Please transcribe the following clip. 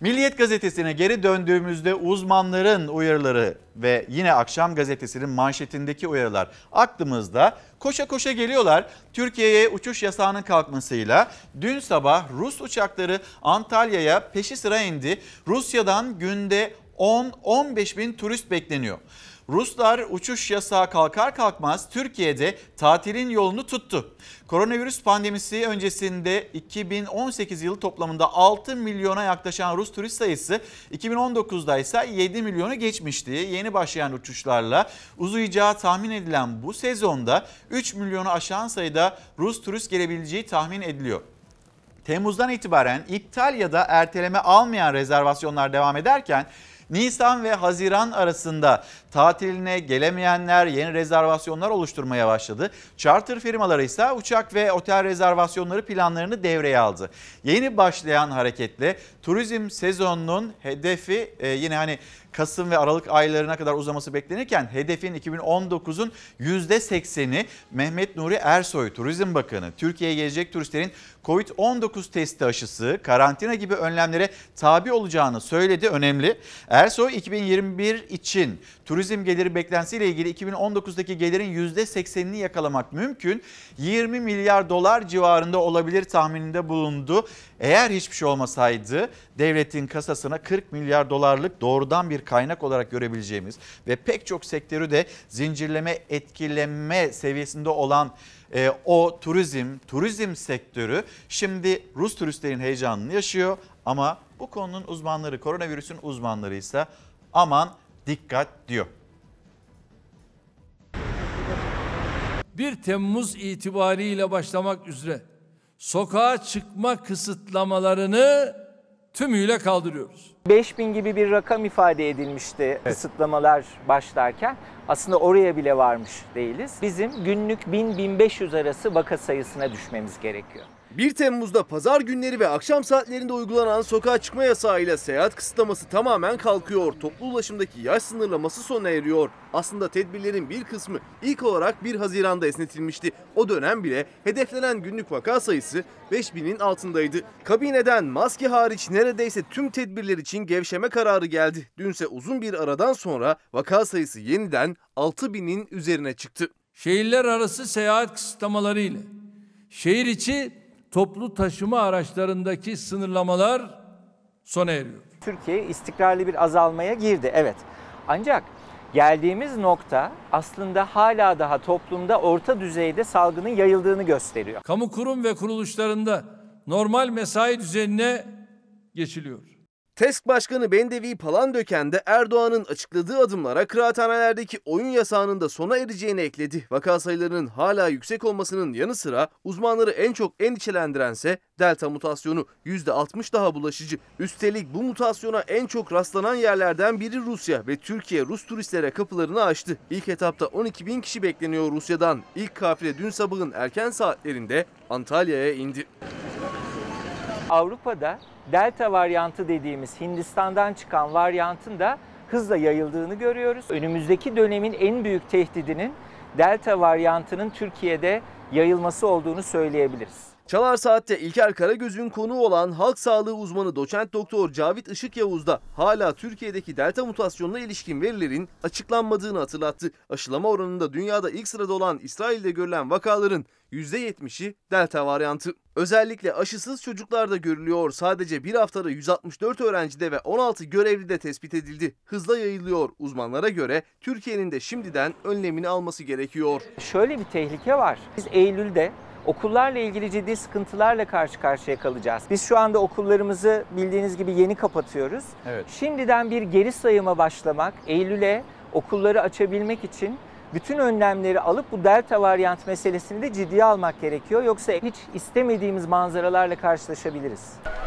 Milliyet gazetesine geri döndüğümüzde uzmanların uyarıları ve yine akşam gazetesinin manşetindeki uyarılar aklımızda. Koşa koşa geliyorlar. Türkiye'ye uçuş yasağının kalkmasıyla dün sabah Rus uçakları Antalya'ya peşi sıra indi. Rusya'dan günde 10-15 bin turist bekleniyor. Ruslar uçuş yasağı kalkar kalkmaz Türkiye'de tatilin yolunu tuttu. Koronavirüs pandemisi öncesinde 2018 yılı toplamında 6 milyona yaklaşan Rus turist sayısı 2019'da ise 7 milyonu geçmişti. Yeni başlayan uçuşlarla uzayacağı tahmin edilen bu sezonda 3 milyonu aşan sayıda Rus turist gelebileceği tahmin ediliyor. Temmuz'dan itibaren iptal ya da erteleme almayan rezervasyonlar devam ederken Nisan ve Haziran arasında tatiline gelemeyenler yeni rezervasyonlar oluşturmaya başladı. Charter firmaları ise uçak ve otel rezervasyonları planlarını devreye aldı. Yeni başlayan hareketle turizm sezonunun hedefi e, yine hani Kasım ve Aralık aylarına kadar uzaması beklenirken hedefin 2019'un %80'i Mehmet Nuri Ersoy Turizm Bakanı Türkiye'ye gelecek turistlerin Covid-19 testi aşısı, karantina gibi önlemlere tabi olacağını söyledi. Önemli. Ersoy 2021 için turizm turizm geliri beklentisiyle ilgili 2019'daki gelirin %80'ini yakalamak mümkün. 20 milyar dolar civarında olabilir tahmininde bulundu. Eğer hiçbir şey olmasaydı devletin kasasına 40 milyar dolarlık doğrudan bir kaynak olarak görebileceğimiz ve pek çok sektörü de zincirleme etkileme seviyesinde olan e, o turizm, turizm sektörü şimdi Rus turistlerin heyecanını yaşıyor ama bu konunun uzmanları, koronavirüsün uzmanları ise aman dikkat diyor. 1 Temmuz itibariyle başlamak üzere sokağa çıkma kısıtlamalarını tümüyle kaldırıyoruz. 5000 gibi bir rakam ifade edilmişti evet. kısıtlamalar başlarken. Aslında oraya bile varmış değiliz. Bizim günlük 1000-1500 arası vaka sayısına düşmemiz gerekiyor. 1 Temmuz'da pazar günleri ve akşam saatlerinde uygulanan sokağa çıkma yasağıyla seyahat kısıtlaması tamamen kalkıyor. Toplu ulaşımdaki yaş sınırlaması sona eriyor. Aslında tedbirlerin bir kısmı ilk olarak 1 Haziran'da esnetilmişti. O dönem bile hedeflenen günlük vaka sayısı 5000'in altındaydı. Kabineden maske hariç neredeyse tüm tedbirler için gevşeme kararı geldi. Dünse uzun bir aradan sonra vaka sayısı yeniden 6000'in üzerine çıktı. Şehirler arası seyahat kısıtlamaları ile şehir içi toplu taşıma araçlarındaki sınırlamalar sona eriyor. Türkiye istikrarlı bir azalmaya girdi evet. Ancak geldiğimiz nokta aslında hala daha toplumda orta düzeyde salgının yayıldığını gösteriyor. Kamu kurum ve kuruluşlarında normal mesai düzenine geçiliyor. TESK Başkanı Bendevi Palandöken de Erdoğan'ın açıkladığı adımlara kıraathanelerdeki oyun yasağının da sona ereceğini ekledi. Vaka sayılarının hala yüksek olmasının yanı sıra uzmanları en çok endişelendirense delta mutasyonu %60 daha bulaşıcı. Üstelik bu mutasyona en çok rastlanan yerlerden biri Rusya ve Türkiye Rus turistlere kapılarını açtı. İlk etapta 12 bin kişi bekleniyor Rusya'dan. İlk kafile dün sabahın erken saatlerinde Antalya'ya indi. Avrupa'da delta varyantı dediğimiz Hindistan'dan çıkan varyantın da hızla yayıldığını görüyoruz. Önümüzdeki dönemin en büyük tehdidinin delta varyantının Türkiye'de yayılması olduğunu söyleyebiliriz. Çalar Saat'te İlker Karagöz'ün konuğu olan halk sağlığı uzmanı doçent doktor Cavit Işık Yavuz da hala Türkiye'deki delta mutasyonuna ilişkin verilerin açıklanmadığını hatırlattı. Aşılama oranında dünyada ilk sırada olan İsrail'de görülen vakaların %70'i delta varyantı. Özellikle aşısız çocuklarda görülüyor. Sadece bir haftada 164 öğrencide ve 16 görevlide tespit edildi. Hızla yayılıyor. Uzmanlara göre Türkiye'nin de şimdiden önlemini alması gerekiyor. Şöyle bir tehlike var. Biz Eylül'de okullarla ilgili ciddi sıkıntılarla karşı karşıya kalacağız. Biz şu anda okullarımızı bildiğiniz gibi yeni kapatıyoruz. Evet. Şimdiden bir geri sayıma başlamak, Eylül'e okulları açabilmek için bütün önlemleri alıp bu delta varyant meselesini de ciddiye almak gerekiyor. Yoksa hiç istemediğimiz manzaralarla karşılaşabiliriz.